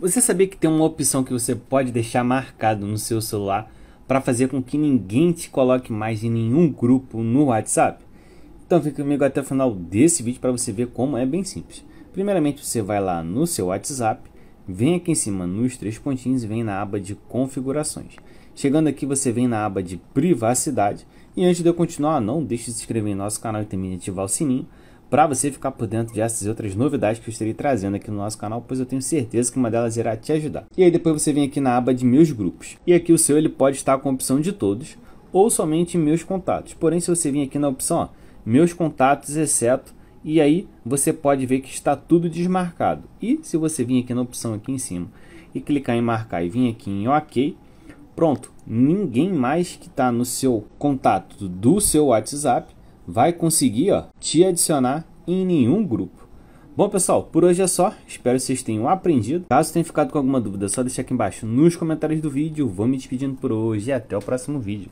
Você sabia que tem uma opção que você pode deixar marcado no seu celular para fazer com que ninguém te coloque mais em nenhum grupo no WhatsApp? Então fique comigo até o final desse vídeo para você ver como é bem simples. Primeiramente você vai lá no seu WhatsApp, vem aqui em cima nos três pontinhos e vem na aba de configurações. Chegando aqui você vem na aba de privacidade e antes de eu continuar não deixe de se inscrever em nosso canal e também ativar o sininho para você ficar por dentro dessas essas outras novidades que eu estarei trazendo aqui no nosso canal, pois eu tenho certeza que uma delas irá te ajudar. E aí depois você vem aqui na aba de meus grupos. E aqui o seu ele pode estar com a opção de todos ou somente meus contatos. Porém, se você vir aqui na opção ó, meus contatos, exceto e aí você pode ver que está tudo desmarcado. E se você vir aqui na opção aqui em cima e clicar em marcar e vir aqui em OK, pronto, ninguém mais que está no seu contato do seu WhatsApp vai conseguir ó, te adicionar em nenhum grupo. Bom, pessoal, por hoje é só. Espero que vocês tenham aprendido. Caso tenha ficado com alguma dúvida, é só deixar aqui embaixo nos comentários do vídeo. Vou me despedindo por hoje e até o próximo vídeo.